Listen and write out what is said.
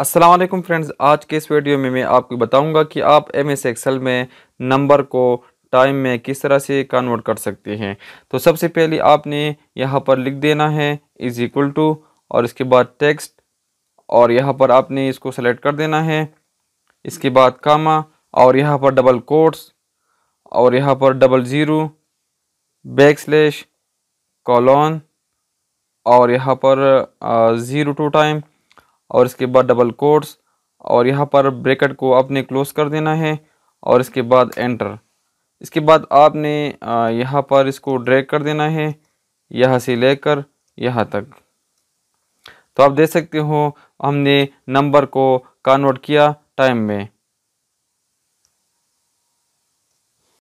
Aslam friends आज के इस वीडियो में मैं आपको बताऊंगा कि आप एम एस एक्सल में नंबर को टाइम में किस तरह से कन्वर्ट कर सकते हैं तो सबसे पहले आपने यहाँ पर लिख देना है इज़ इक्वल टू और इसके बाद टेक्स्ट और यहाँ पर आपने इसको सेलेक्ट कर देना है इसके बाद कामा और यहाँ पर डबल कोट्स और यहाँ पर double zero back slash colon और यहाँ पर ज़ीरो टू टाइम और इसके बाद डबल कोट्स और यहाँ पर ब्रेकेट को आपने क्लोज कर देना है और इसके बाद एंटर इसके बाद आपने यहाँ पर इसको ड्रैग कर देना है यहाँ से लेकर यहाँ तक तो आप देख सकते हो हमने नंबर को कन्वर्ट किया टाइम में